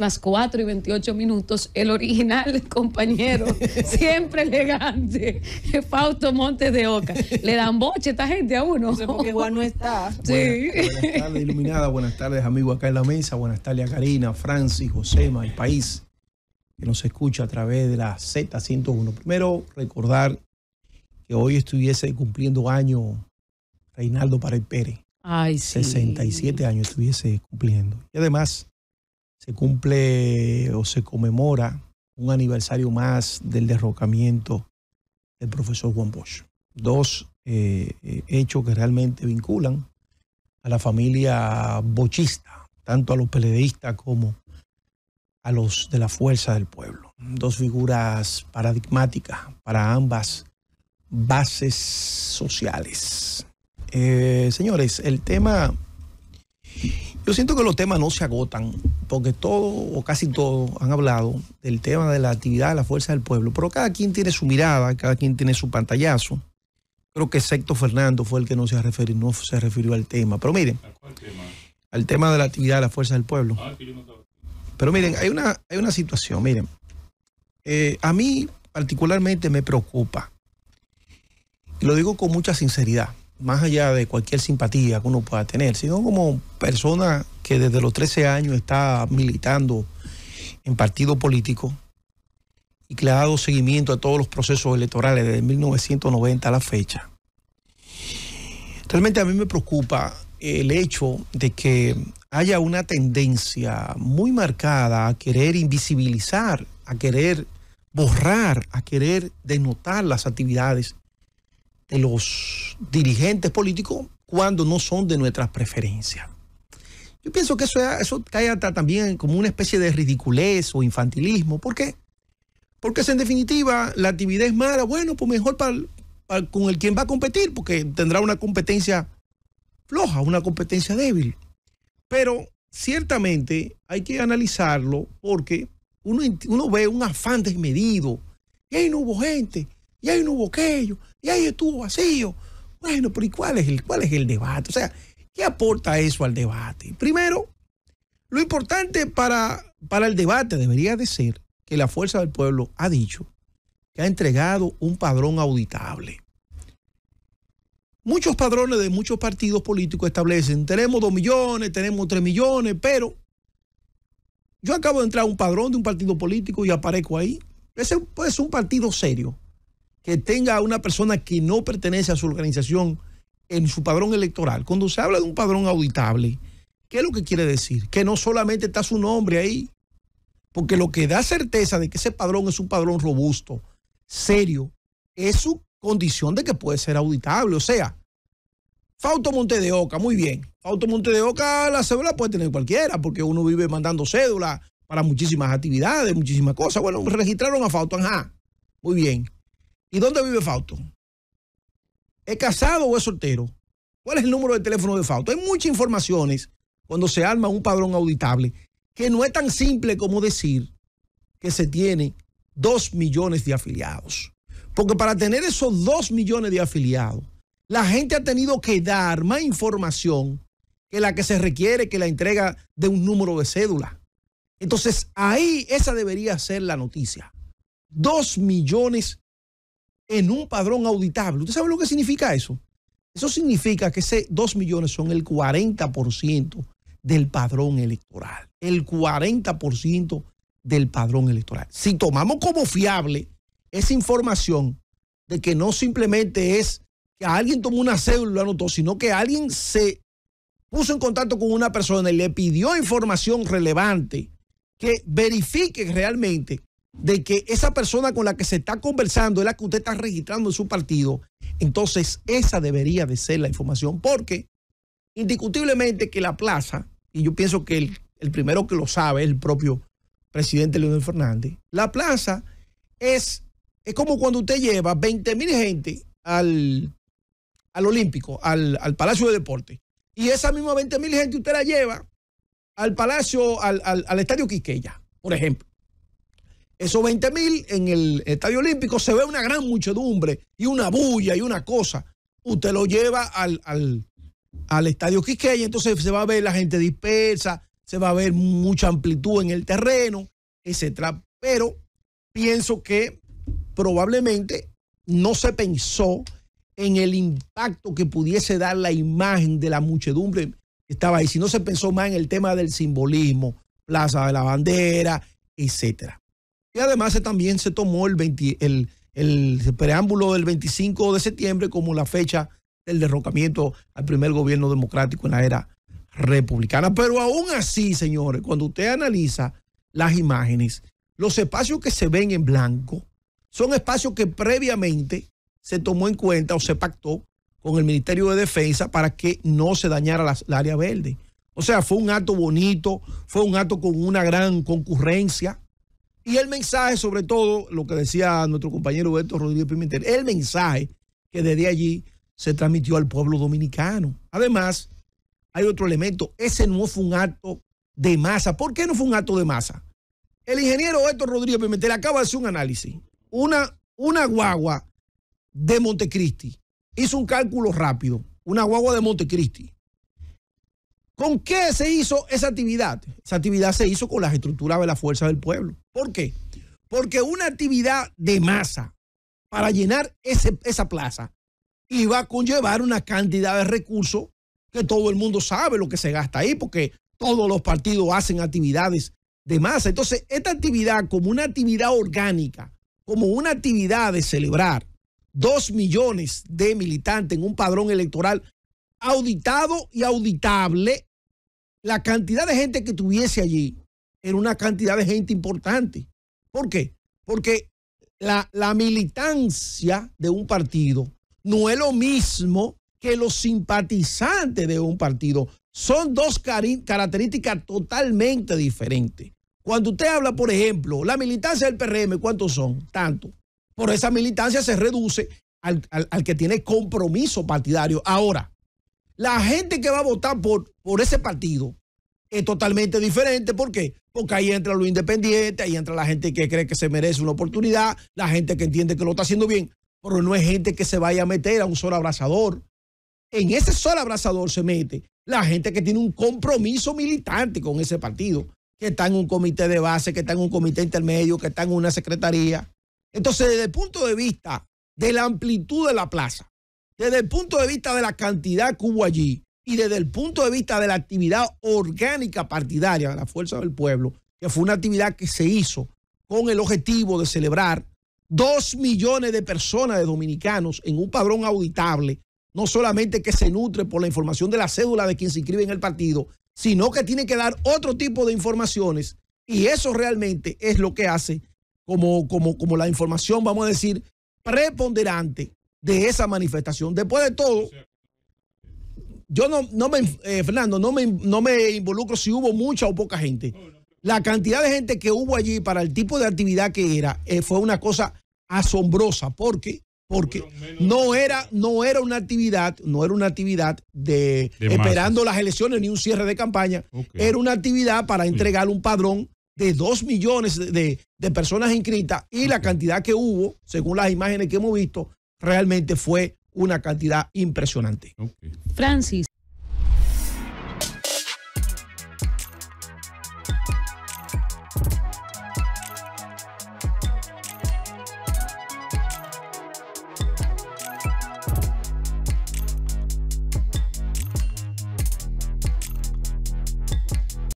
las 4 y 28 minutos, el original compañero, siempre elegante, Fausto Montes de Oca. Le dan boche esta gente a uno. porque Juan no está. Buenas, tardes, Iluminada. Buenas tardes, amigos acá en la mesa. Buenas tardes a Karina, Francis, Josema, el país que nos escucha a través de la Z101. Primero, recordar que hoy estuviese cumpliendo año Reinaldo Pared Pérez. Ay, 67 años estuviese cumpliendo. Y además, se cumple o se conmemora un aniversario más del derrocamiento del profesor Juan Bosch. Dos eh, eh, hechos que realmente vinculan a la familia bochista, tanto a los peledeístas como a los de la fuerza del pueblo. Dos figuras paradigmáticas para ambas bases sociales. Eh, señores, el tema yo siento que los temas no se agotan, porque todo, o casi todos han hablado del tema de la actividad de la fuerza del pueblo, pero cada quien tiene su mirada, cada quien tiene su pantallazo. Creo que excepto Fernando fue el que no se refirió, no se refirió al tema. Pero miren, ¿Al, tema? al tema de la actividad de la fuerza del pueblo. Ah, pero miren, hay una, una situación, miren, eh, a mí particularmente me preocupa, y lo digo con mucha sinceridad más allá de cualquier simpatía que uno pueda tener, sino como persona que desde los 13 años está militando en partido político y que le ha dado seguimiento a todos los procesos electorales desde 1990 a la fecha. Realmente a mí me preocupa el hecho de que haya una tendencia muy marcada a querer invisibilizar, a querer borrar, a querer denotar las actividades los dirigentes políticos cuando no son de nuestras preferencias. Yo pienso que eso, eso cae hasta también como una especie de ridiculez o infantilismo. ¿Por qué? Porque si en definitiva la actividad es mala, bueno, pues mejor para, con el quien va a competir, porque tendrá una competencia floja, una competencia débil. Pero ciertamente hay que analizarlo porque uno, ve un afán desmedido. ¡Ey, no hubo gente! y ahí no hubo aquello, y ahí estuvo vacío. Bueno, pero ¿y cuál es el, cuál es el debate? O sea, ¿qué aporta eso al debate? Primero, lo importante para, para el debate debería de ser que la fuerza del pueblo ha dicho que ha entregado un padrón auditable. Muchos padrones de muchos partidos políticos establecen, tenemos 2 millones, tenemos 3 millones, pero yo acabo de entrar a un padrón de un partido político y aparezco ahí. Ese es un partido serio que tenga una persona que no pertenece a su organización en su padrón electoral, cuando se habla de un padrón auditable, ¿qué es lo que quiere decir? Que no solamente está su nombre ahí, porque lo que da certeza de que ese padrón es un padrón robusto, serio, es su condición de que puede ser auditable. O sea, Fausto Monte de Oca, muy bien. Fausto Monte de Oca, la cédula puede tener cualquiera, porque uno vive mandando cédula para muchísimas actividades, muchísimas cosas. Bueno, registraron a Fausto, ajá, muy bien. ¿Y dónde vive Fausto? ¿Es casado o es soltero? ¿Cuál es el número de teléfono de Fausto? Hay muchas informaciones cuando se arma un padrón auditable que no es tan simple como decir que se tiene dos millones de afiliados. Porque para tener esos dos millones de afiliados, la gente ha tenido que dar más información que la que se requiere que la entrega de un número de cédula. Entonces ahí esa debería ser la noticia. Dos millones en un padrón auditable. ¿Usted sabe lo que significa eso? Eso significa que ese 2 millones son el 40% del padrón electoral. El 40% del padrón electoral. Si tomamos como fiable esa información de que no simplemente es que alguien tomó una cédula y lo anotó, sino que alguien se puso en contacto con una persona y le pidió información relevante que verifique realmente de que esa persona con la que se está conversando es la que usted está registrando en su partido, entonces esa debería de ser la información, porque indiscutiblemente que la plaza, y yo pienso que el, primero que lo sabe es el propio presidente Leonel Fernández, la plaza es, es como cuando usted lleva 20 mil gente al, al Olímpico, al, Palacio de Deportes, y esa misma 20 mil gente usted la lleva al Palacio, al, al Estadio Quiqueya, por ejemplo. Esos 20 mil en el Estadio Olímpico se ve una gran muchedumbre y una bulla y una cosa. Usted lo lleva al, Estadio Quisqueya, entonces se va a ver la gente dispersa, se va a ver mucha amplitud en el terreno, etcétera. Pero pienso que probablemente no se pensó en el impacto que pudiese dar la imagen de la muchedumbre que estaba ahí, si no se pensó más en el tema del simbolismo, Plaza de la Bandera, etcétera. Y además eh, también se tomó el, el, preámbulo del 25 de septiembre como la fecha del derrocamiento al primer gobierno democrático en la era republicana. Pero aún así, señores, cuando usted analiza las imágenes, los espacios que se ven en blanco son espacios que previamente se tomó en cuenta o se pactó con el Ministerio de Defensa para que no se dañara la, área verde. O sea, fue un acto bonito, fue un acto con una gran concurrencia, y el mensaje, sobre todo, lo que decía nuestro compañero Héctor Rodríguez Pimentel, el mensaje que desde allí se transmitió al pueblo dominicano. Además, hay otro elemento, ese no fue un acto de masa. ¿Por qué no fue un acto de masa? El ingeniero Héctor Rodríguez Pimentel acaba de hacer un análisis. Una, una guagua de Montecristi hizo un cálculo rápido, una guagua de Montecristi, ¿Con qué se hizo esa actividad? Esa actividad se hizo con las estructuras de la fuerza del pueblo. ¿Por qué? Porque una actividad de masa para llenar esa plaza iba a conllevar una cantidad de recursos que todo el mundo sabe lo que se gasta ahí, porque todos los partidos hacen actividades de masa. Entonces, esta actividad como una actividad orgánica, como una actividad de celebrar dos millones de militantes en un padrón electoral auditado y auditable la cantidad de gente que tuviese allí era una cantidad de gente importante. ¿Por qué? Porque la, la militancia de un partido no es lo mismo que los simpatizantes de un partido. Son dos características totalmente diferentes. Cuando usted habla, por ejemplo, la militancia del PRM, ¿cuántos son? Tanto. Por esa militancia se reduce al, al que tiene compromiso partidario. Ahora, la gente que va a votar por, por ese partido es totalmente diferente. ¿Por qué? Porque ahí entra lo independiente, ahí entra la gente que cree que se merece una oportunidad, la gente que entiende que lo está haciendo bien, pero no es gente que se vaya a meter a un solo abrazador. En ese solo abrazador se mete la gente que tiene un compromiso militante con ese partido, que está en un comité de base, que está en un comité intermedio, que está en una secretaría. Entonces, desde el punto de vista de la amplitud de la plaza, desde el punto de vista de la cantidad que hubo allí y desde el punto de vista de la actividad orgánica partidaria de la Fuerza del Pueblo, que fue una actividad que se hizo con el objetivo de celebrar dos millones de personas de dominicanos en un padrón auditable, no solamente que se nutre por la información de la cédula de quien se inscribe en el partido, sino que tiene que dar otro tipo de informaciones y eso realmente es lo que hace como, como, como la información, vamos a decir, preponderante de esa manifestación. Después de todo, yo no, no me, eh, Fernando, no me, no me involucro si hubo mucha o poca gente. La cantidad de gente que hubo allí para el tipo de actividad que era eh, fue una cosa asombrosa porque porque no era no era una actividad no era una actividad de, esperando las elecciones ni un cierre de campaña era una actividad para entregar un padrón de dos millones de, personas inscritas y la cantidad que hubo según las imágenes que hemos visto realmente fue una cantidad impresionante. Francis.